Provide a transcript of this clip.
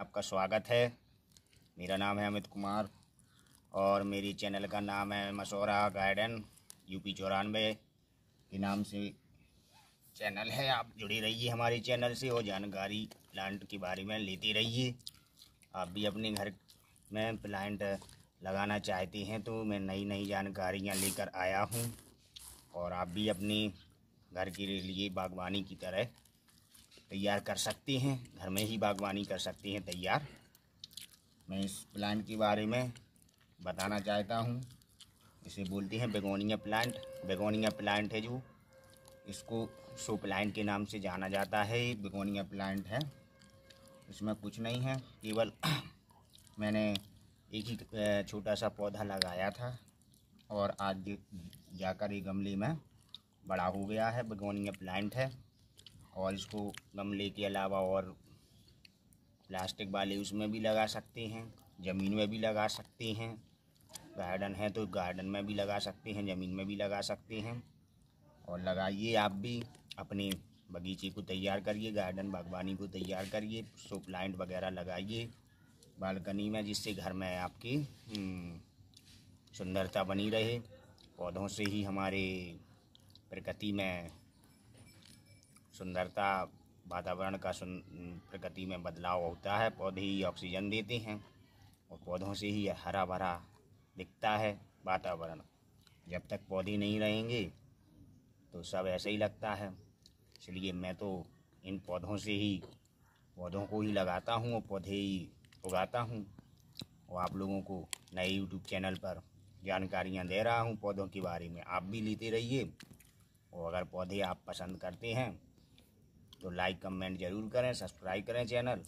आपका स्वागत है मेरा नाम है अमित कुमार और मेरी चैनल का नाम है मशोरा गार्डन यूपी चौरानवे के नाम से चैनल है आप जुड़ी रहिए हमारे चैनल से और जानकारी प्लांट के बारे में लेती रहिए आप भी अपने घर में प्लांट लगाना चाहती हैं तो मैं नई नई जानकारियां लेकर आया हूं और आप भी अपनी घर के लिए बागवानी की तरह तैयार कर सकती हैं घर में ही बागवानी कर सकती हैं तैयार मैं इस प्लांट के बारे में बताना चाहता हूँ इसे बोलते हैं बेगोनिया प्लांट बेगोनिया प्लांट है जो इसको शो प्लांट के नाम से जाना जाता है ये बेगोनिया प्लांट है इसमें कुछ नहीं है केवल मैंने एक ही छोटा सा पौधा लगाया था और आज जाकर ये गमले में बड़ा हो गया है बेगोनिया प्लांट है और इसको गमले के अलावा और प्लास्टिक वाले उसमें भी लगा सकते हैं ज़मीन में भी लगा सकते हैं गार्डन है तो गार्डन में भी लगा सकते हैं ज़मीन में भी लगा सकते हैं और लगाइए आप भी अपने बगीचे को तैयार करिए गार्डन बागवानी को तैयार करिए सो प्लांट वगैरह लगाइए बालकनी में जिससे घर में आपकी हम्म, सुंदरता बनी रहे पौधों से ही हमारे प्रकृति में सुंदरता वातावरण का सुन प्रकृति में बदलाव होता है पौधे ही ऑक्सीजन देते हैं और पौधों से ही हरा भरा दिखता है वातावरण जब तक पौधे नहीं रहेंगे तो सब ऐसे ही लगता है इसलिए मैं तो इन पौधों से ही पौधों को ही लगाता हूँ और पौधे ही उगाता हूँ और आप लोगों को नए यूट्यूब चैनल पर जानकारियाँ दे रहा हूँ पौधों के बारे में आप भी लेते रहिए और अगर पौधे आप पसंद करते हैं तो लाइक कमेंट जरूर करें सब्सक्राइब करें चैनल